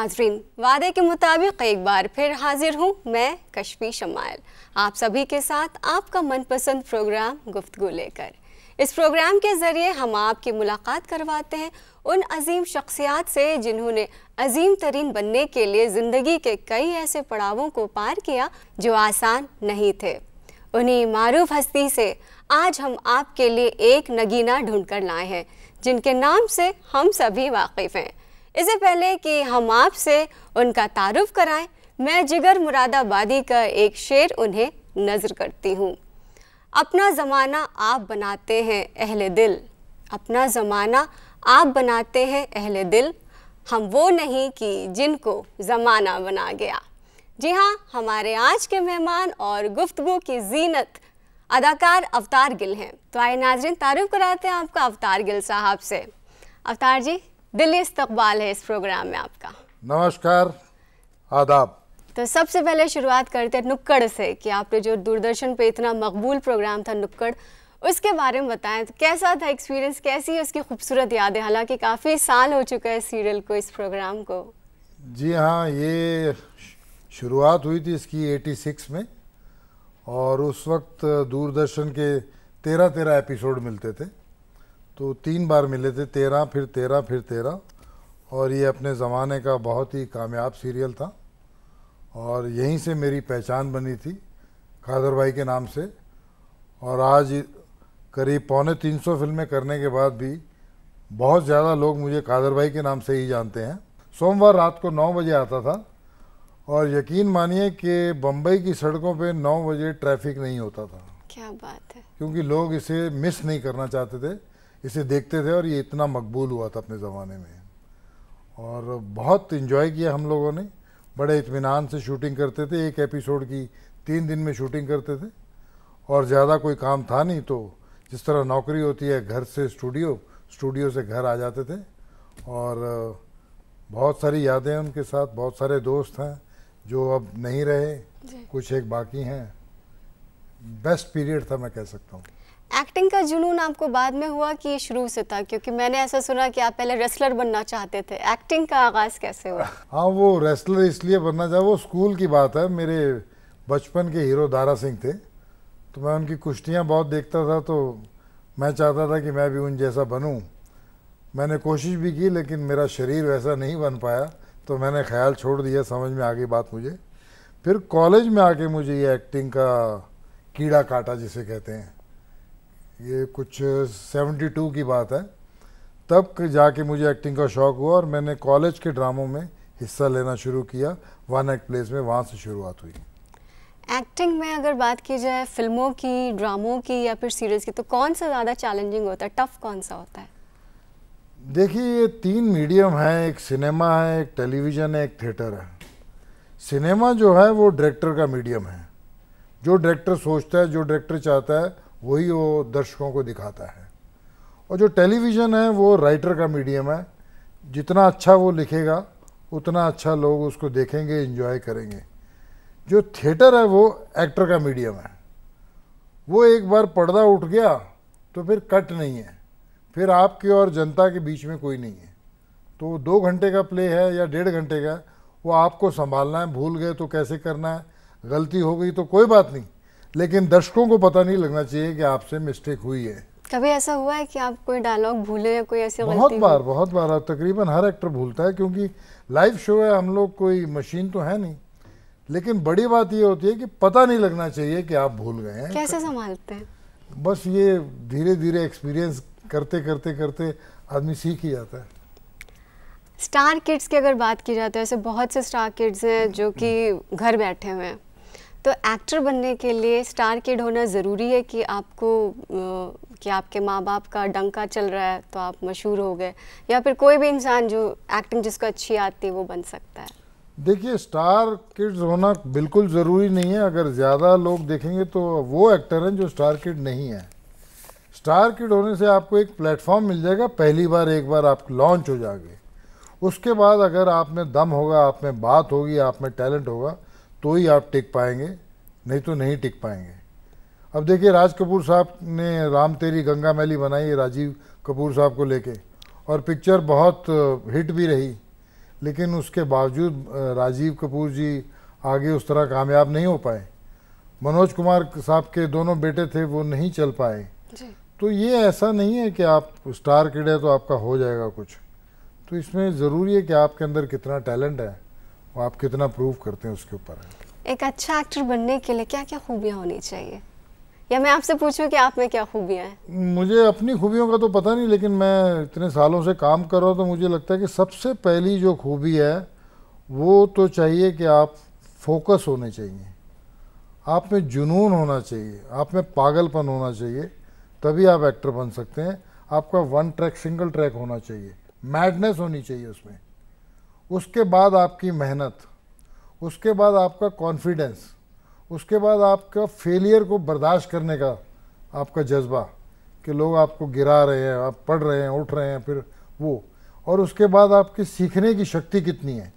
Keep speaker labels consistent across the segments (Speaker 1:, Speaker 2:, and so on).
Speaker 1: नाजरीन वादे के मुताबिक एक बार फिर हाजिर हूँ मैं कश्मी शमायल आप सभी के साथ आपका मनपसंद प्रोग्राम गुफ्तु लेकर इस प्रोग्राम के ज़रिए हम आपकी मुलाकात करवाते हैं उन अजीम शख्सियात से जिन्होंने अजीम तरीन बनने के लिए ज़िंदगी के कई ऐसे पड़ावों को पार किया जो आसान नहीं थे उन्हीं मारूफ हस्ती से आज हम आपके लिए एक नगीना ढूंढ कर लाए हैं जिनके नाम से हम सभी वाकिफ़ हैं इससे पहले कि हम आपसे उनका तारुफ कराएं मैं जिगर मुरादाबादी का एक शेर उन्हें नज़र करती हूँ अपना ज़माना आप बनाते हैं अहले दिल अपना ज़माना आप बनाते हैं अहले दिल हम वो नहीं कि जिनको ज़माना बना गया जी हाँ हमारे आज के मेहमान और गुफ्तगु की जीनत अदाकार अवतार गिल हैं तो आए नाजरन तारुफ कराते हैं आपका अवतार गिल साहब से अवतार जी दिल्ली इस्तकबाल है इस प्रोग्राम में आपका
Speaker 2: नमस्कार आदाब
Speaker 1: तो सबसे पहले शुरुआत करते हैं नुक्कड़ से कि आपने जो दूरदर्शन पे इतना मकबूल प्रोग्राम था नुक्कड़ उसके बारे में बताएं तो कैसा था एक्सपीरियंस कैसी है उसकी खूबसूरत यादें हालांकि काफ़ी साल हो चुका है सीरियल को इस प्रोग्राम को
Speaker 2: जी हाँ ये शुरुआत हुई थी इसकी 86 में और उस वक्त दूरदर्शन के तेरह तेरह एपिसोड मिलते थे तो तीन बार मिले थे तेरह फिर तेरह फिर तेरह और ये अपने ज़माने का बहुत ही कामयाब सीरियल था और यहीं से मेरी पहचान बनी थी कादर भाई के नाम से और आज करीब पौने तीन सौ फिल्में करने के बाद भी बहुत ज़्यादा लोग मुझे कादर भाई के नाम से ही जानते हैं सोमवार रात को नौ बजे आता था और यकीन मानिए कि बम्बई की सड़कों पे नौ बजे ट्रैफिक नहीं होता था क्या बात है क्योंकि लोग इसे मिस नहीं करना चाहते थे इसे देखते थे और ये इतना मकबूल हुआ था अपने ज़माने में और बहुत इन्जॉय किया हम लोगों ने बड़े इतमान से शूटिंग करते थे एक एपिसोड की तीन दिन में शूटिंग करते थे और ज़्यादा कोई काम था नहीं तो जिस तरह नौकरी होती है घर से स्टूडियो स्टूडियो से घर आ जाते थे और बहुत सारी यादें उनके साथ बहुत सारे दोस्त हैं जो अब नहीं रहे कुछ एक बाकी हैं बेस्ट पीरियड था मैं कह सकता हूँ
Speaker 1: एक्टिंग का जुनून आपको बाद में हुआ कि शुरू से था क्योंकि मैंने ऐसा सुना कि आप पहले रेसलर बनना चाहते थे एक्टिंग का आगाज कैसे हुआ
Speaker 2: हाँ वो रेसलर इसलिए बनना चाहे वो स्कूल की बात है मेरे बचपन के हीरो दारा सिंह थे तो मैं उनकी कुश्तियाँ बहुत देखता था तो मैं चाहता था कि मैं भी उन जैसा बनूँ मैंने कोशिश भी की लेकिन मेरा शरीर वैसा नहीं बन पाया तो मैंने ख्याल छोड़ दिया समझ में आ गई बात मुझे फिर कॉलेज में आके मुझे ये एक्टिंग का कीड़ा काटा जिसे कहते हैं ये कुछ 72 की बात है तब जाके मुझे एक्टिंग का शौक़ हुआ और मैंने कॉलेज के ड्रामों में हिस्सा लेना शुरू किया वन एक्ट प्लेस में वहाँ से शुरुआत हुई
Speaker 1: एक्टिंग में अगर बात की जाए फिल्मों की ड्रामों की या फिर सीरीज़ की तो कौन सा ज़्यादा चैलेंजिंग होता है टफ़ कौन सा होता है
Speaker 2: देखिए ये तीन मीडियम हैं एक सिनेमा है एक टेलीविज़न है एक थिएटर है सिनेमा जो है वो डायरेक्टर का मीडियम है जो डायरेक्टर सोचता है जो डायरेक्टर चाहता है वही वो दर्शकों को दिखाता है और जो टेलीविज़न है वो राइटर का मीडियम है जितना अच्छा वो लिखेगा उतना अच्छा लोग उसको देखेंगे इन्जॉय करेंगे जो थिएटर है वो एक्टर का मीडियम है वो एक बार पर्दा उठ गया तो फिर कट नहीं है फिर आपके और जनता के बीच में कोई नहीं है तो दो घंटे का प्ले है या डेढ़ घंटे का वो आपको संभालना है भूल गए तो कैसे करना है गलती हो गई तो कोई बात नहीं लेकिन दर्शकों को पता नहीं लगना चाहिए कि आपसे मिस्टेक हुई है
Speaker 1: कभी ऐसा हुआ है कि आप कोई डायलॉग भूले या कोई ऐसे बहुत बार
Speaker 2: बहुत बार तकरीबन हर एक्टर भूलता है क्योंकि लाइव शो है हम लोग कोई मशीन तो है नहीं लेकिन बड़ी बात ये होती है कि पता नहीं लगना चाहिए कि आप भूल गए हैं कैसे
Speaker 1: संभालते हैं
Speaker 2: बस ये धीरे धीरे एक्सपीरियंस करते करते करते आदमी सीख ही जाता है
Speaker 1: स्टार किड्स की अगर बात की जाए तो ऐसे बहुत से स्टार किड्स हैं जो कि घर बैठे हुए हैं तो एक्टर बनने के लिए स्टार किड होना ज़रूरी है कि आपको कि आपके माँ बाप का डंका चल रहा है तो आप मशहूर हो गए या फिर कोई भी इंसान जो एक्टिंग जिसको अच्छी आती है वो बन सकता है
Speaker 2: देखिए स्टार किड्स होना बिल्कुल ज़रूरी नहीं है अगर ज़्यादा लोग देखेंगे तो वो एक्टर हैं जो स्टार किड नहीं है स्टार किड होने से आपको एक प्लेटफॉर्म मिल जाएगा पहली बार एक बार आप लॉन्च हो जाएंगे उसके बाद अगर आप में दम होगा आप में बात होगी आप में टैलेंट होगा तो ही आप टिक पाएंगे नहीं तो नहीं टिक पाएंगे अब देखिए राज कपूर साहब ने राम तेरी गंगा मैली बनाई राजीव कपूर साहब को लेके और पिक्चर बहुत हिट भी रही लेकिन उसके बावजूद राजीव कपूर जी आगे उस तरह कामयाब नहीं हो पाए मनोज कुमार साहब के दोनों बेटे थे वो नहीं चल पाए तो ये ऐसा नहीं है कि आप स्टार किडे तो आपका हो जाएगा कुछ तो इसमें ज़रूरी है कि आपके अंदर कितना टैलेंट है वो आप कितना प्रूव करते हैं उसके ऊपर है
Speaker 1: एक अच्छा एक्टर बनने के लिए क्या क्या खूबियाँ होनी चाहिए या मैं आपसे पूछूं कि आप में क्या खूबियाँ हैं
Speaker 2: मुझे अपनी खूबियों का तो पता नहीं लेकिन मैं इतने सालों से काम कर रहा हूँ तो मुझे लगता है कि सबसे पहली जो खूबी है वो तो चाहिए कि आप फोकस होने चाहिए आप में जुनून होना चाहिए आप में पागलपन होना चाहिए तभी आप एक्टर बन सकते हैं आपका वन ट्रैक सिंगल ट्रैक होना चाहिए मैडनेस होनी चाहिए उसमें उसके बाद आपकी मेहनत उसके बाद आपका कॉन्फिडेंस उसके बाद आपका फेलियर को बर्दाश्त करने का आपका जज्बा कि लोग आपको गिरा रहे हैं आप पढ़ रहे हैं उठ रहे हैं फिर वो और उसके बाद आपकी सीखने की शक्ति कितनी है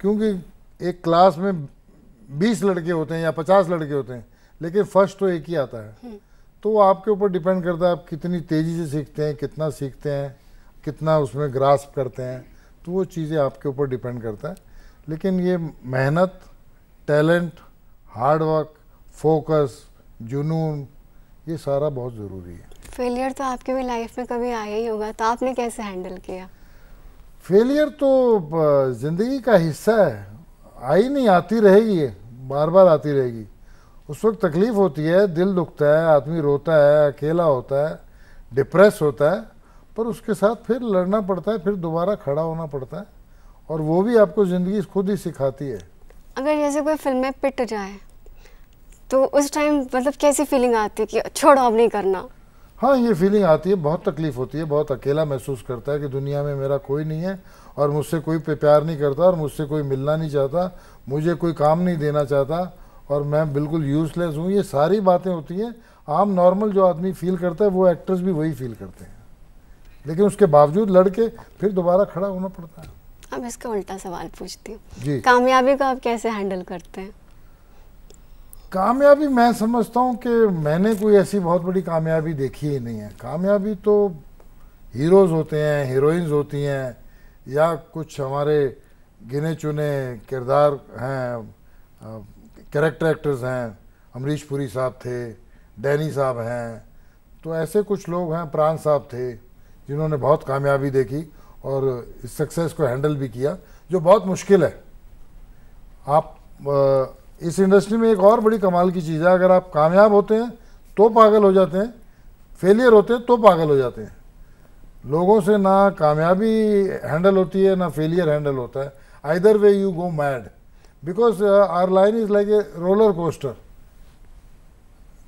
Speaker 2: क्योंकि एक क्लास में बीस लड़के होते हैं या पचास लड़के होते हैं लेकिन फर्स्ट तो एक ही आता है हम्म। तो आपके ऊपर डिपेंड करता है आप कितनी तेज़ी से सीखते हैं कितना सीखते हैं कितना उसमें ग्रास्प करते हैं तो वो चीज़ें आपके ऊपर डिपेंड करता है लेकिन ये मेहनत टैलेंट हार्डवर्क फोकस जुनून ये सारा बहुत ज़रूरी है
Speaker 1: फेलियर तो आपके भी लाइफ में कभी आया ही होगा तो आपने कैसे हैंडल किया
Speaker 2: फेलियर तो ज़िंदगी का हिस्सा है आई नहीं आती रहेगी ये बार बार आती रहेगी उस वक्त तकलीफ़ होती है दिल दुखता है आदमी रोता है अकेला होता है डिप्रेस होता है पर उसके साथ फिर लड़ना पड़ता है फिर दोबारा खड़ा होना पड़ता है और वो भी आपको ज़िंदगी खुद ही सिखाती है
Speaker 1: अगर जैसे कोई फिल्म में पिट जाए तो उस टाइम मतलब कैसी फीलिंग आती है कि छोड़ो अब नहीं करना
Speaker 2: हाँ ये फीलिंग आती है बहुत तकलीफ़ होती है बहुत अकेला महसूस करता है कि दुनिया में मेरा कोई नहीं है और मुझसे कोई प्यार नहीं करता और मुझसे कोई मिलना नहीं चाहता मुझे कोई काम नहीं देना चाहता और मैं बिल्कुल यूज़लेस हूँ ये सारी बातें होती हैं आम नॉर्मल जो आदमी फील करता है वो एक्टर्स भी वही फील करते हैं लेकिन उसके बावजूद लड़के फिर दोबारा खड़ा होना पड़ता है
Speaker 1: अब इसका उल्टा सवाल पूछती हूँ कामयाबी को आप कैसे हैंडल करते हैं
Speaker 2: कामयाबी मैं समझता हूँ कि मैंने कोई ऐसी बहुत बड़ी कामयाबी देखी ही नहीं है कामयाबी तो हीरोज़ होते हैं हीरोइंस होती हैं या कुछ हमारे गिने चुने किरदार हैं कैरेक्टर एक्टर्स हैं अमरीश पुरी साहब थे डैनी साहब हैं तो ऐसे कुछ लोग हैं प्राण साहब थे जिन्होंने बहुत कामयाबी देखी और इस सक्सेस को हैंडल भी किया जो बहुत मुश्किल है आप इस इंडस्ट्री में एक और बड़ी कमाल की चीज़ है अगर आप कामयाब होते हैं तो पागल हो जाते हैं फेलियर होते हैं तो पागल हो जाते हैं लोगों से ना कामयाबी हैंडल होती है ना फेलियर हैंडल होता है either way you go mad because our line is like a roller coaster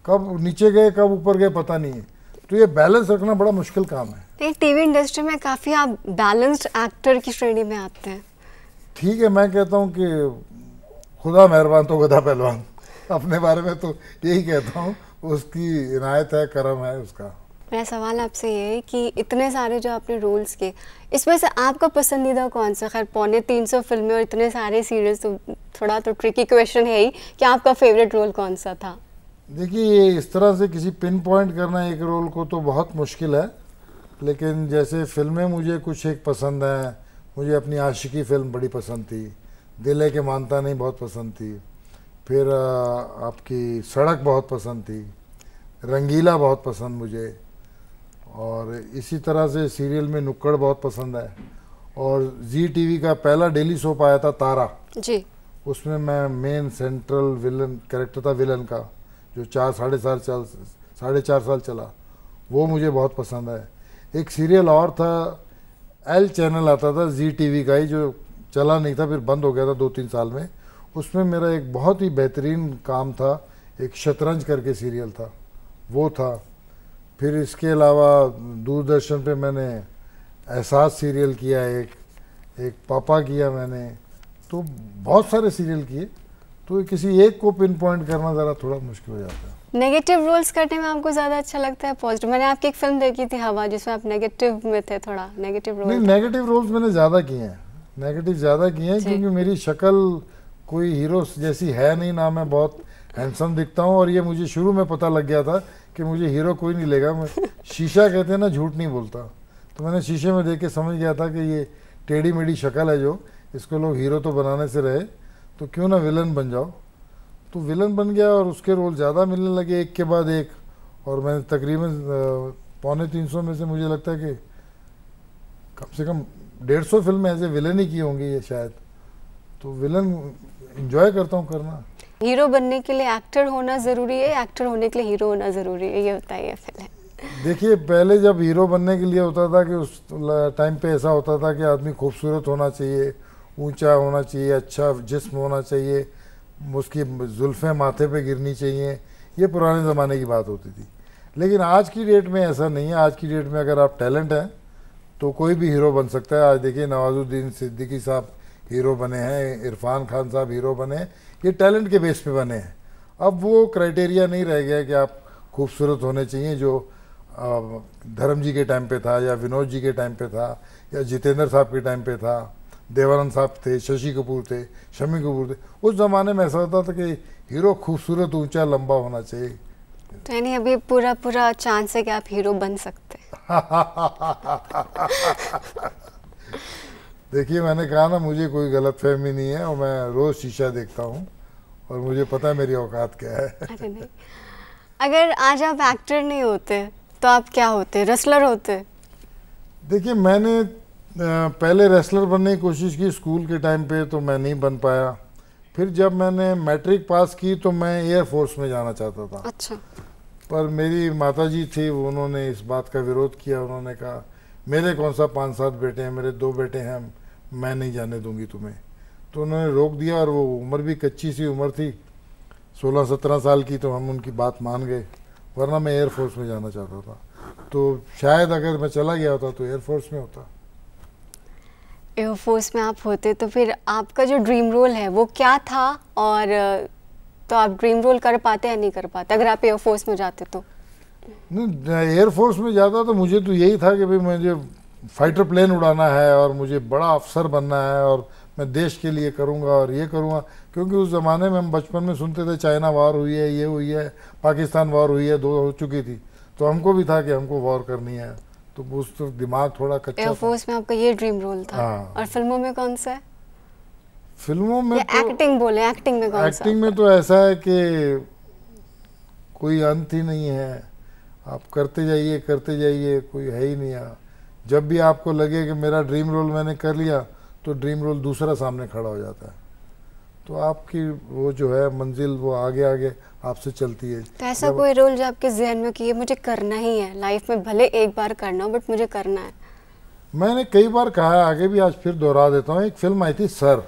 Speaker 2: कब नीचे गए कब ऊपर गए पता नहीं है तो ये बैलेंस रखना बड़ा मुश्किल काम है
Speaker 1: टीवी इंडस्ट्री में काफ़ी आप बैलेंस्ड एक्टर की श्रेणी में आते हैं
Speaker 2: ठीक है मैं कहता हूँ कि खुदा मेहरबान तो गधा पहलवान अपने बारे में तो यही कहता हूँ उसकी इनायत है करम है उसका
Speaker 1: मेरा सवाल आपसे ये है कि इतने सारे जो आपने रोल्स किए इसमें से आपका पसंदीदा कौन सा खैर पौने तीन सौ फिल्में और इतने सारे सीरियल्स तो थोड़ा तो ट्रिकी क्वेश्चन है ही कि आपका फेवरेट रोल कौन सा था
Speaker 2: देखिए इस तरह से किसी पिन पॉइंट करना एक रोल को तो बहुत मुश्किल है लेकिन जैसे फिल्में मुझे कुछ एक पसंद हैं मुझे अपनी आशिकी फिल्म बड़ी पसंद थी दिल है कि मानता नहीं बहुत पसंद थी फिर आपकी सड़क बहुत पसंद थी रंगीला बहुत पसंद मुझे और इसी तरह से सीरियल में नुक्कड़ बहुत पसंद है और जी टीवी का पहला डेली सोप आया था तारा जी उसमें मैं मेन सेंट्रल विलन कैरेक्टर था विलन का जो चार साढ़े चार साल साढ़े चार साल चला वो मुझे बहुत पसंद है एक सीरियल और था एल चैनल आता था जी टीवी का ही जो चला नहीं था फिर बंद हो गया था दो तीन साल में उसमें मेरा एक बहुत ही बेहतरीन काम था एक शतरंज करके सीरियल था वो था फिर इसके अलावा दूरदर्शन पे मैंने एहसास सीरियल किया एक एक पापा किया मैंने तो बहुत सारे सीरियल किए तो किसी एक को पिन पॉइंट करना ज़रा थोड़ा मुश्किल हो जाता है
Speaker 1: नेगेटिव रोल्स करने में आपको ज़्यादा अच्छा लगता है पॉजिटिव मैंने आपकी एक फिल्म देखी थी हवा जिसमें आप नेगेटिव में थे थोड़ा नेगेटिव रोल नहीं
Speaker 2: नेगेटिव रोल्स मैंने ज़्यादा किए हैं नेगेटिव ज़्यादा किए हैं क्योंकि मेरी शक्ल कोई हीरो जैसी है नहीं ना मैं बहुत हैंडसम दिखता हूँ और ये मुझे शुरू में पता लग गया था कि मुझे हीरो कोई नहीं लेगा मैं शीशा कहते हैं ना झूठ नहीं बोलता तो मैंने शीशे में देख के समझ गया था कि ये टेढ़ी मेढ़ी शक्ल है जो इसको लोग हीरो तो बनाने से रहे तो क्यों ना विलन बन जाओ तो विलन बन गया और उसके रोल ज़्यादा मिलने लगे एक के बाद एक और मैंने तकरीबन पौने तीन सौ में से मुझे लगता है कि कम से कम डेढ़ सौ फिल्में ऐसे विलन ही की होंगी ये शायद तो विलन इंजॉय करता हूँ करना
Speaker 1: हीरो बनने के लिए एक्टर होना ज़रूरी है एक्टर होने के लिए हीरो होना ज़रूरी है ये होता है ये
Speaker 2: फिल्म देखिए पहले जब हीरो बनने के लिए होता था कि उस टाइम पे ऐसा होता था कि आदमी खूबसूरत होना चाहिए ऊंचा होना चाहिए अच्छा जिस्म होना चाहिए उसकी जुल्फ़ें माथे पे गिरनी चाहिए ये पुराने ज़माने की बात होती थी लेकिन आज की डेट में ऐसा नहीं है आज की डेट में अगर आप टैलेंट हैं तो कोई भी हीरो बन सकता है आज देखिए नवाजुद्दीन सिद्दीकी साहब हीरो बने हैं इरफान खान साहब हीरो बने हैं ये टैलेंट के बेस पे बने हैं अब वो क्राइटेरिया नहीं रह गया कि आप खूबसूरत होने चाहिए जो धर्म जी के टाइम पे था या विनोद जी के टाइम पे था या जितेंद्र साहब के टाइम पे था देवानंद साहब थे शशि कपूर थे शमी कपूर थे उस ज़माने में ऐसा होता था कि हीरो खूबसूरत ऊंचा लंबा होना चाहिए
Speaker 1: तो यानी अभी पूरा पूरा चांस है कि आप हीरो बन सकते
Speaker 2: देखिए मैंने कहा ना मुझे कोई गलत फहमी नहीं है और मैं रोज़ शीशा देखता हूँ और मुझे पता है मेरी औकात क्या है
Speaker 1: अगर आज आप एक्टर नहीं होते तो आप क्या होते रेसलर होते
Speaker 2: देखिए मैंने पहले रेसलर बनने की कोशिश की स्कूल के टाइम पे तो मैं नहीं बन पाया फिर जब मैंने मैट्रिक पास की तो मैं एयरफोर्स में जाना चाहता था अच्छा पर मेरी माता जी थी उन्होंने इस बात का विरोध किया उन्होंने कहा मेरे कौन सा पाँच सात बेटे हैं मेरे दो बेटे हैं मैं नहीं जाने दूंगी तुम्हें तो उन्होंने रोक दिया और वो उम्र भी कच्ची सी उम्र थी सोलह सत्रह साल की तो हम उनकी बात मान गए वरना मैं एयरफोर्स में जाना चाहता था तो शायद अगर मैं चला गया होता तो एयरफोर्स में होता
Speaker 1: एयरफोर्स में आप होते तो फिर आपका जो ड्रीम रोल है वो क्या था और तो आप ड्रीम रोल कर पाते या नहीं कर पाते अगर आप एयरफोर्स में जाते तो
Speaker 2: एयरफोर्स में जाता तो मुझे तो यही था कि भाई मुझे फाइटर प्लेन उड़ाना है और मुझे बड़ा अफसर बनना है और मैं देश के लिए करूँगा और ये करूँगा क्योंकि उस ज़माने में हम बचपन में सुनते थे चाइना वार हुई है ये हुई है पाकिस्तान वार हुई है दो हो चुकी थी तो हमको भी था कि हमको वॉर करनी है तो वो तो दिमाग थोड़ा कच्चा एयरफोर्स
Speaker 1: में आपका ये ड्रीम रोल था हाँ। और फिल्मों में कौन सा है
Speaker 2: फिल्मों में तो,
Speaker 1: एक्टिंग बोले एक्टिंग में कौन एक्टिंग
Speaker 2: में तो ऐसा है कि कोई अंत ही नहीं है आप करते जाइए करते जाइए कोई है ही नहीं जब भी आपको लगे कि मेरा ड्रीम रोल मैंने कर लिया तो ड्रीम रोल दूसरा सामने खड़ा हो जाता है तो आपकी वो जो है मंजिल वो आगे आगे आपसे चलती है तो ऐसा कोई
Speaker 1: रोल जो आपके जहन में कि ये मुझे करना ही है लाइफ में भले एक बार करना हो बट मुझे करना है
Speaker 2: मैंने कई बार कहा है आगे भी आज फिर दोहरा देता हूँ एक फिल्म आई थी सर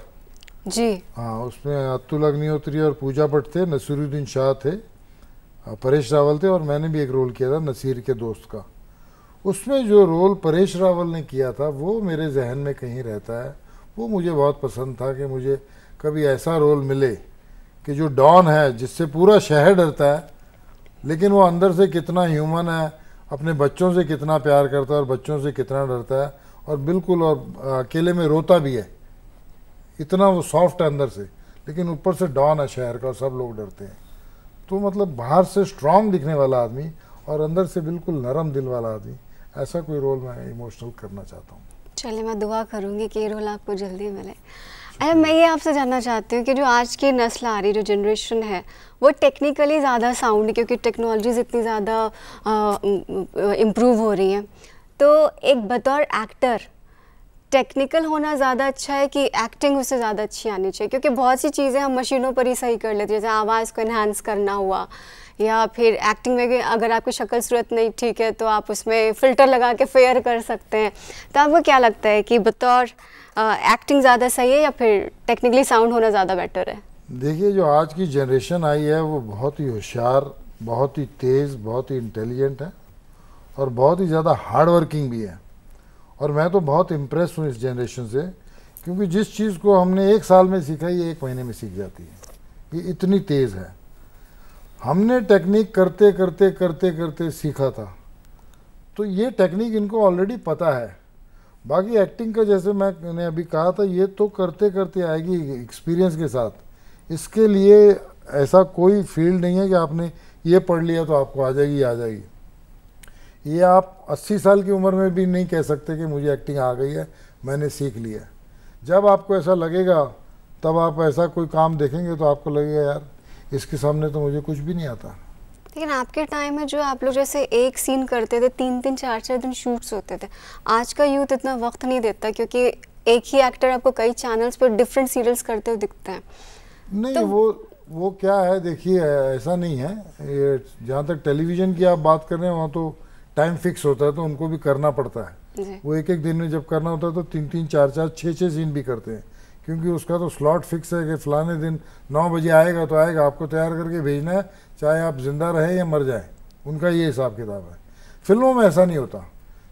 Speaker 2: जी हाँ उसमें अतुल अग्निहोत्री और पूजा भट्ट थे नसीरुद्दीन शाह थे परेश रावल थे और मैंने भी एक रोल किया था नसीर के दोस्त का उसमें जो रोल परेश रावल ने किया था वो मेरे जहन में कहीं रहता है वो मुझे बहुत पसंद था कि मुझे कभी ऐसा रोल मिले कि जो डॉन है जिससे पूरा शहर डरता है लेकिन वो अंदर से कितना ह्यूमन है अपने बच्चों से कितना प्यार करता है और बच्चों से कितना डरता है और बिल्कुल और अकेले में रोता भी है इतना वो सॉफ्ट है अंदर से लेकिन ऊपर से डॉन है शहर का और सब लोग डरते हैं तो मतलब बाहर से स्ट्रांग दिखने वाला आदमी और अंदर से बिल्कुल नरम दिल वाला आदमी ऐसा कोई रोल मैं इमोशनल करना चाहता हूँ
Speaker 1: चलिए मैं दुआ करूँगी कि ये रोल आपको जल्दी मिले अरे मैं ये आपसे जानना चाहती हूँ कि जो आज की नस्ल आ रही जो जनरेशन है वो टेक्निकली ज़्यादा साउंड क्योंकि टेक्नोलॉजीज इतनी ज़्यादा इम्प्रूव हो रही हैं तो एक बतौर एक्टर टेक्निकल होना ज़्यादा अच्छा है कि एक्टिंग उससे ज़्यादा अच्छी आनी चाहिए क्योंकि बहुत सी चीज़ें हम मशीनों पर ही सही कर लेते हैं जैसे आवाज़ को इन्हांस करना हुआ या फिर एक्टिंग में अगर आपकी शक्ल सूरत नहीं ठीक है तो आप उसमें फ़िल्टर लगा के फेयर कर सकते हैं तो आपको क्या लगता है कि बतौर एक्टिंग ज़्यादा सही है या फिर टेक्निकली साउंड होना ज़्यादा बेटर है
Speaker 2: देखिए जो आज की जनरेशन आई है वो बहुत ही होशियार बहुत ही तेज़ बहुत ही इंटेलिजेंट है और बहुत ही ज़्यादा हार्ड वर्किंग भी है और मैं तो बहुत इम्प्रेस हूँ इस जनरेशन से क्योंकि जिस चीज़ को हमने एक साल में सीखा ये एक महीने में सीख जाती है ये इतनी तेज़ है हमने टेक्निक करते करते करते करते सीखा था तो ये टेक्निक इनको ऑलरेडी पता है बाकी एक्टिंग का जैसे मैंने अभी कहा था ये तो करते करते आएगी एक्सपीरियंस के साथ इसके लिए ऐसा कोई फील्ड नहीं है कि आपने ये पढ़ लिया तो आपको आ जाएगी आ जाएगी ये आप 80 साल की उम्र में भी नहीं कह सकते कि मुझे एक्टिंग आ गई है मैंने सीख लिया जब आपको ऐसा लगेगा तब आप ऐसा कोई काम देखेंगे तो आपको लगेगा यार इसके सामने तो मुझे कुछ भी नहीं आता
Speaker 1: लेकिन आपके टाइम में जो आप लोग जैसे एक सीन करते थे तीन तीन चार चार दिन शूट्स होते थे आज का यूथ इतना वक्त नहीं देता क्योंकि एक ही एक्टर आपको कई चैनल्स पर डिफरेंट सीरियल्स करते हुए दिखते हैं
Speaker 2: नहीं तो, वो वो क्या है देखिए ऐसा नहीं है ये जहाँ तक टेलीविज़न की आप बात कर रहे हैं वहाँ तो टाइम फिक्स होता है तो उनको भी करना पड़ता है वो एक एक दिन में जब करना होता है तो तीन तीन चार चार छः छः सीन भी करते हैं क्योंकि उसका तो स्लॉट फिक्स है कि फलाने दिन नौ बजे आएगा तो आएगा आपको तैयार करके भेजना है चाहे आप ज़िंदा रहें या मर जाएं उनका ये हिसाब किताब है फिल्मों में ऐसा नहीं होता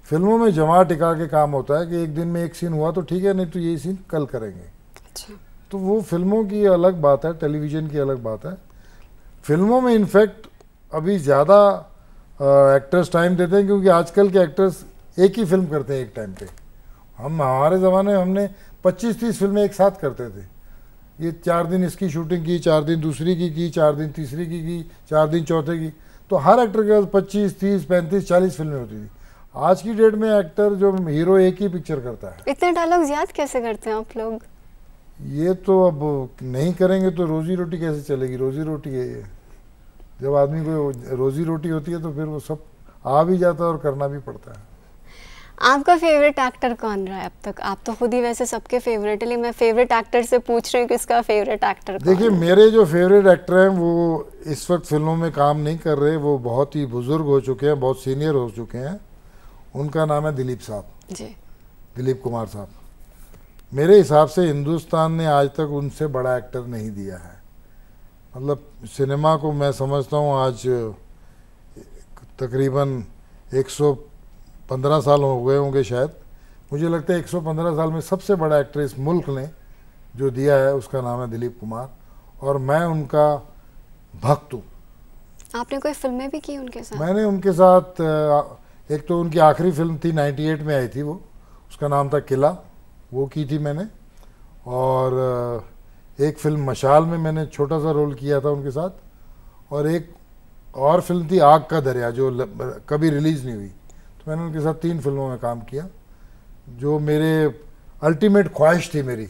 Speaker 2: फिल्मों में जमा टिका के काम होता है कि एक दिन में एक सीन हुआ तो ठीक है नहीं तो ये सीन कल करेंगे अच्छा। तो वो फिल्मों की अलग बात है टेलीविज़न की अलग बात है फिल्मों में इनफैक्ट अभी ज़्यादा एक्टर्स टाइम देते हैं क्योंकि आजकल के एक्टर्स एक ही फिल्म करते हैं एक टाइम पे हम हमारे ज़माने में हमने 25-30 फिल्में एक साथ करते थे ये चार दिन इसकी शूटिंग की चार दिन दूसरी की की चार दिन तीसरी की की चार दिन चौथे की तो हर एक्टर के पास पच्चीस तीस पैंतीस चालीस फिल्में होती थी आज की डेट में एक्टर जो हीरो एक ही पिक्चर करता है
Speaker 1: इतने डायलॉग्स याद कैसे करते हैं आप लोग
Speaker 2: ये तो अब नहीं करेंगे तो रोजी रोटी कैसे चलेगी रोजी रोटी है ये जब आदमी को रोजी रोटी होती है तो फिर वो सब आ भी जाता है और करना भी पड़ता है
Speaker 1: आपका फेवरेट एक्टर कौन रहा है अब तक आप तो खुद ही वैसे सबके फेवरेट है मैं फेवरेट एक्टर से पूछ रही हूँ किसका फेवरेट एक्टर देखिए
Speaker 2: मेरे जो फेवरेट एक्टर हैं वो इस वक्त फिल्मों में काम नहीं कर रहे वो बहुत ही बुजुर्ग हो चुके हैं बहुत सीनियर हो चुके हैं उनका नाम है दिलीप साहब जी दिलीप कुमार साहब मेरे हिसाब से हिंदुस्तान ने आज तक उनसे बड़ा एक्टर नहीं दिया है मतलब सिनेमा को मैं समझता हूँ आज तकरीबन पंद्रह साल हो गए होंगे शायद मुझे लगता है एक सौ पंद्रह साल में सबसे बड़ा एक्टर इस मुल्क ने जो दिया है उसका नाम है दिलीप कुमार और मैं उनका भक्त हूँ
Speaker 1: आपने कोई फिल्में भी की उनके साथ मैंने
Speaker 2: उनके साथ एक तो उनकी आखिरी फिल्म थी 98 में आई थी वो उसका नाम था किला वो की थी मैंने और एक फिल्म मशाल में मैंने छोटा सा रोल किया था उनके साथ और एक और फिल्म थी आग का दरिया जो कभी रिलीज़ नहीं हुई मैंने उनके साथ तीन फिल्मों में काम किया जो मेरे अल्टीमेट ख्वाहिश थी मेरी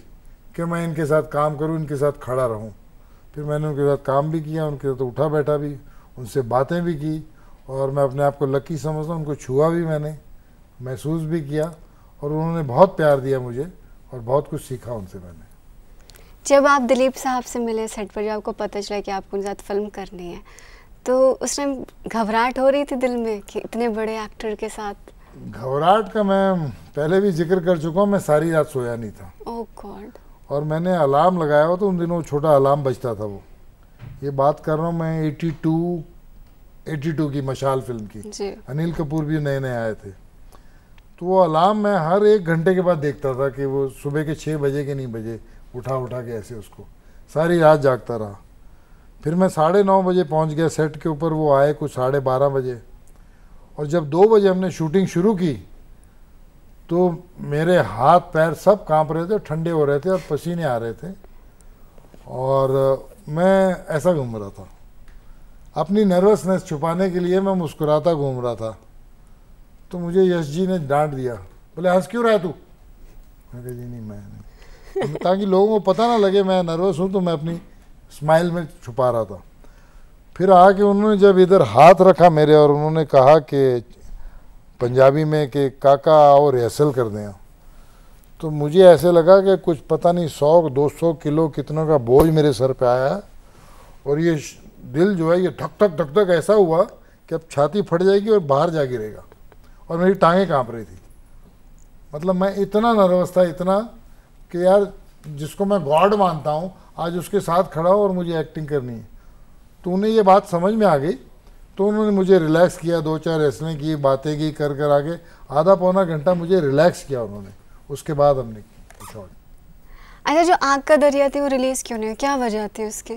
Speaker 2: कि मैं इनके साथ काम करूं इनके साथ खड़ा रहूं फिर मैंने उनके साथ काम भी किया उनके साथ उठा बैठा भी उनसे बातें भी की और मैं अपने आप को लकी समझता हूँ उनको छुआ भी मैंने महसूस भी किया और उन्होंने बहुत प्यार दिया मुझे और बहुत कुछ सीखा उनसे मैंने
Speaker 1: जब आप दिलीप साहब से मिले सेट पर जो आपको पता चला कि आपको उनके साथ फिल्म करनी है तो उस टाइम घबराहट हो रही थी दिल में कि इतने बड़े एक्टर के साथ
Speaker 2: घबराहट का मैं पहले भी जिक्र कर चुका हूँ मैं सारी रात सोया नहीं था
Speaker 1: oh God.
Speaker 2: और मैंने अलार्म लगाया हुआ तो उन दिनों छोटा अलार्म बजता था वो ये बात कर रहा हूँ मैं 82 82 की मशाल फिल्म की अनिल कपूर भी नए नए आए थे तो वो अलार्म मैं हर एक घंटे के बाद देखता था कि वो सुबह के छः बजे के नहीं बजे उठा उठा के ऐसे उसको सारी रात जागता रहा फिर मैं साढ़े नौ बजे पहुंच गया सेट के ऊपर वो आए कुछ साढ़े बारह बजे और जब दो बजे हमने शूटिंग शुरू की तो मेरे हाथ पैर सब कांप रहे थे ठंडे हो रहे थे और पसीने आ रहे थे और मैं ऐसा घूम रहा था अपनी नर्वसनेस छुपाने के लिए मैं मुस्कुराता घूम रहा था तो मुझे यश जी ने डांट दिया बोले हंस क्यों रहा है तू मैं जी नहीं मैं नहीं ताकि लोगों को पता ना लगे मैं नर्वस हूँ तो मैं अपनी स्माइल में छुपा रहा था फिर आके उन्होंने जब इधर हाथ रखा मेरे और उन्होंने कहा कि पंजाबी में कि काका आओ रिहर्सल कर दें तो मुझे ऐसे लगा कि कुछ पता नहीं सौ दो सौ किलो कितनों का बोझ मेरे सर पे आया और ये दिल जो है ये धक धक धक धक ऐसा हुआ कि अब छाती फट जाएगी और बाहर जा गिरेगा और मेरी टांगें कांप रही थी मतलब मैं इतना नर्वस था इतना कि यार जिसको मैं गॉड मानता हूँ आज उसके साथ खड़ा हो और मुझे एक्टिंग करनी है तो उन्हें ये बात समझ में आ गई तो उन्होंने मुझे रिलैक्स किया दो चार रेसलें की बातें की कर कर आगे आधा पौना घंटा मुझे रिलैक्स किया उन्होंने उसके बाद हमने अच्छा।,
Speaker 1: अच्छा जो आग का दरिया थी वो रिलीज क्यों नहीं क्या वजह थी उसकी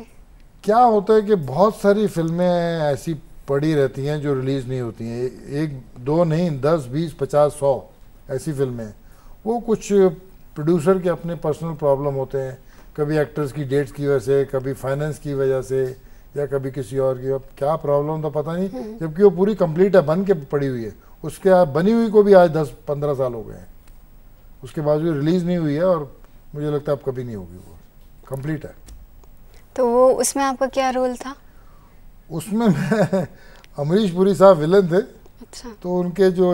Speaker 2: क्या होता है कि बहुत सारी फिल्में ऐसी पड़ी रहती हैं जो रिलीज़ नहीं होती हैं एक दो नहीं दस बीस पचास सौ ऐसी फिल्में वो कुछ प्रोड्यूसर के अपने पर्सनल प्रॉब्लम होते हैं कभी एक्टर्स की डेट्स की वजह से कभी फाइनेंस की वजह से या कभी किसी और की क्या प्रॉब्लम तो पता नहीं हम्म। जबकि वो पूरी कंप्लीट है बन के पड़ी हुई है उसके बनी हुई को भी आज दस पंद्रह साल हो गए हैं उसके बाद भी रिलीज़ नहीं हुई है और मुझे लगता है अब कभी नहीं होगी वो कंप्लीट है
Speaker 1: तो वो उसमें आपका क्या रोल था
Speaker 2: उसमें अमरीश पुरी साहब विलन थे अच्छा तो उनके जो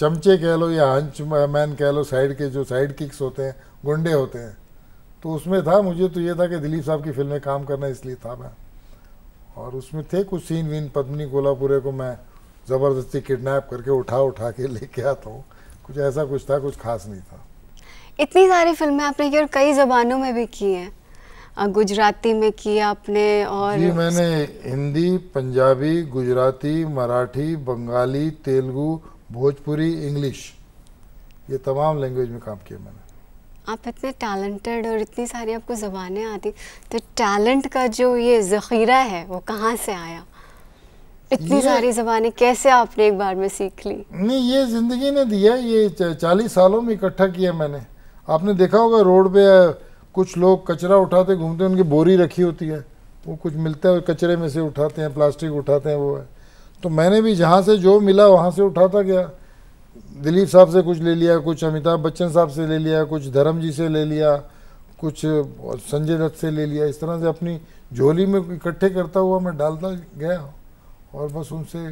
Speaker 2: चमचे कह लो या हंच मैन कह लो साइड के जो साइड किक्स होते हैं गुंडे होते हैं तो उसमें था मुझे तो ये था कि दिलीप साहब की फिल्म में काम करना इसलिए था मैं और उसमें थे कुछ सीन वीन पद्मनी कोल्हापुरे को मैं ज़बरदस्ती किडनैप करके उठा उठा के लेके आता हूँ कुछ ऐसा कुछ था कुछ खास नहीं था
Speaker 1: इतनी सारी फिल्में आपने की और कई ज़बानों में भी की हैं गुजराती में की आपने और जी मैंने
Speaker 2: हिंदी पंजाबी गुजराती मराठी बंगाली तेलुगु भोजपुरी इंग्लिश ये तमाम लैंग्वेज में काम किया मैंने
Speaker 1: आप इतने टैलेंटेड और इतनी सारी आपको ज़बानें आती तो टैलेंट का जो ये ज़ख़ीरा है वो कहाँ से आया इतनी सारी ज़बानें कैसे आपने एक बार में सीख ली
Speaker 2: नहीं ये ज़िंदगी ने दिया ये चालीस सालों में इकट्ठा किया मैंने आपने देखा होगा रोड पे कुछ लोग कचरा उठाते घूमते उनकी बोरी रखी होती है वो कुछ मिलता है कचरे में से उठाते हैं प्लास्टिक उठाते हैं वो है तो मैंने भी जहाँ से जो मिला वहाँ से उठाता गया दिलीप साहब से कुछ ले लिया कुछ अमिताभ बच्चन साहब से ले लिया कुछ धर्म जी से ले लिया कुछ संजय दत्त से ले लिया इस तरह से अपनी झोली में इकट्ठे करता हुआ मैं डालता गया और बस उनसे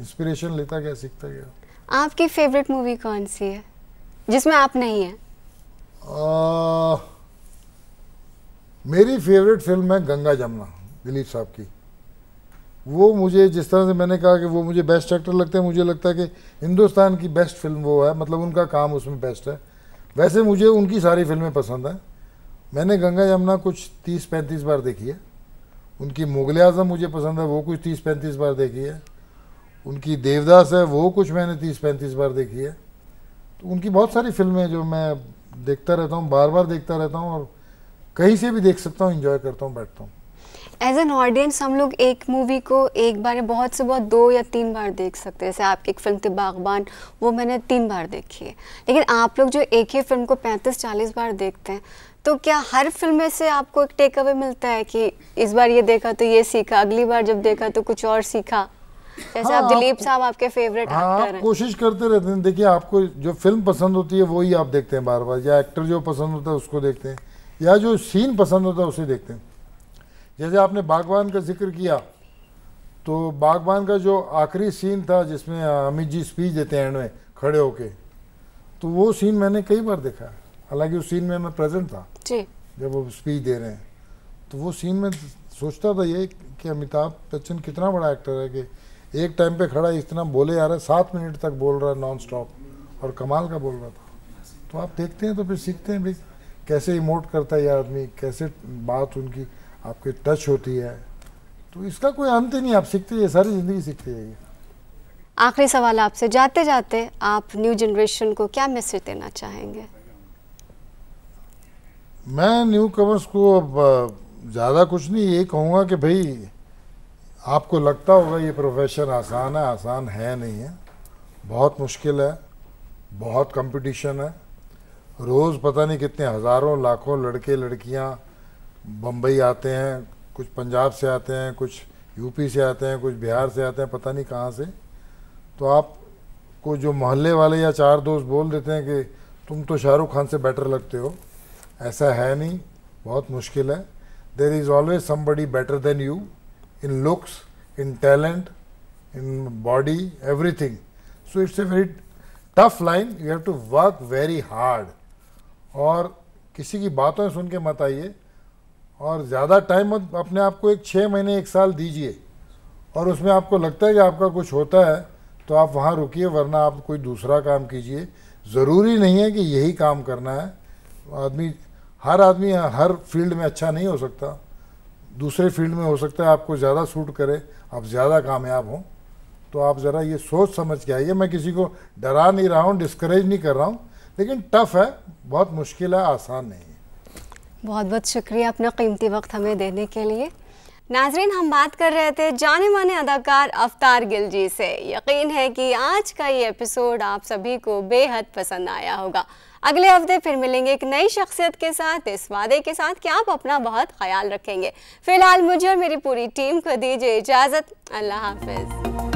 Speaker 2: इंस्पिरेशन लेता गया सीखता गया
Speaker 1: आपकी फेवरेट मूवी कौन सी है जिसमें आप नहीं
Speaker 2: हैं मेरी फेवरेट फिल्म है गंगा जमुना दिलीप साहब की वो मुझे जिस तरह से मैंने कहा कि वो मुझे बेस्ट एक्टर लगते हैं मुझे लगता है कि हिंदुस्तान की बेस्ट फिल्म वो है मतलब उनका काम उसमें बेस्ट है वैसे मुझे उनकी सारी फिल्में पसंद हैं मैंने गंगा यमुना कुछ तीस पैंतीस बार देखी है उनकी मुगल आजम मुझे पसंद है वो कुछ तीस पैंतीस बार देखी है उनकी देवदास है वो कुछ मैंने तीस पैंतीस बार देखी है तो उनकी बहुत सारी फिल्में जो मैं देखता रहता हूँ बार बार देखता रहता हूँ और कहीं से भी देख सकता हूँ इन्जॉय करता हूँ बैठता हूँ
Speaker 1: एज एन ऑडियंस हम लोग एक मूवी को एक बार बहुत से बहुत दो या तीन बार देख सकते हैं जैसे आपकी एक फिल्म थी बागबान वो मैंने तीन बार देखी है लेकिन आप लोग जो एक ही फिल्म को पैंतीस चालीस बार देखते हैं तो क्या हर फिल्म में से आपको एक टेक अवे मिलता है कि इस बार ये देखा तो ये सीखा अगली बार जब देखा तो कुछ और सीखा जैसे हाँ, आप दिलीप साहब आपके फेवरेट हाँ, आप हैं कोशिश
Speaker 2: करते रहते हैं देखिए आपको जो फिल्म पसंद होती है वही आप देखते हैं बार बार या एक्टर जो पसंद होता है उसको देखते हैं या जो सीन पसंद होता है उसे देखते हैं जैसे आपने बागवान का जिक्र किया तो बागवान का जो आखिरी सीन था जिसमें अमित जी स्पीच देते हैं एंड में खड़े होके तो वो सीन मैंने कई बार देखा है हालांकि उस सीन में मैं प्रेजेंट था जी जब वो स्पीच दे रहे हैं तो वो सीन में सोचता था ये कि अमिताभ बच्चन कितना बड़ा एक्टर है कि एक टाइम पे खड़ा इतना बोले आ रहा है सात मिनट तक बोल रहा है नॉन स्टॉप और कमाल का बोल रहा था तो आप देखते हैं तो फिर सीखते हैं भाई कैसे इमोट करता है ये आदमी कैसे बात उनकी आपके टच होती है तो इसका कोई अंत ही नहीं आप सीखते जाइए सारी ज़िंदगी सीखते जाइए
Speaker 1: आखिरी सवाल आपसे जाते जाते आप न्यू जनरेशन को क्या मैसेज देना चाहेंगे
Speaker 2: मैं न्यू कमर्स को अब ज़्यादा कुछ नहीं ये कहूँगा कि भाई आपको लगता होगा ये प्रोफेशन आसान है आसान है नहीं है बहुत मुश्किल है बहुत कंपटीशन है रोज़ पता नहीं कितने हज़ारों लाखों लड़के लड़कियाँ बम्बई आते हैं कुछ पंजाब से आते हैं कुछ यूपी से आते हैं कुछ बिहार से आते हैं पता नहीं कहाँ से तो आप को जो मोहल्ले वाले या चार दोस्त बोल देते हैं कि तुम तो शाहरुख खान से बेटर लगते हो ऐसा है नहीं बहुत मुश्किल है there is always somebody better than you in looks in talent in body everything so it's a very tough line you have to work very hard और किसी की बातों सुन के मत आइए और ज़्यादा टाइम मत अपने आप को एक छः महीने एक साल दीजिए और उसमें आपको लगता है कि आपका कुछ होता है तो आप वहाँ रुकिए वरना आप कोई दूसरा काम कीजिए ज़रूरी नहीं है कि यही काम करना है आदमी हर आदमी हर फील्ड में अच्छा नहीं हो सकता दूसरे फील्ड में हो सकता है आपको ज़्यादा सूट करे आप ज़्यादा कामयाब हों तो आप ज़रा ये सोच समझ के आइए मैं किसी को डरा नहीं रहा हूँ डिस्करेज नहीं कर रहा हूँ लेकिन टफ़ है बहुत मुश्किल है आसान नहीं है
Speaker 1: बहुत बहुत शुक्रिया अपना कीमती वक्त हमें देने के लिए नाजरीन हम बात कर रहे थे जाने माने अदाकार अवतार गिल जी से यकीन है कि आज का ये एपिसोड आप सभी को बेहद पसंद आया होगा अगले हफ्ते फिर मिलेंगे एक नई शख्सियत के साथ इस वादे के साथ कि आप अपना बहुत ख्याल रखेंगे फिलहाल मुझे और मेरी पूरी टीम को दीजिए इजाज़त अल्लाह हाफिज़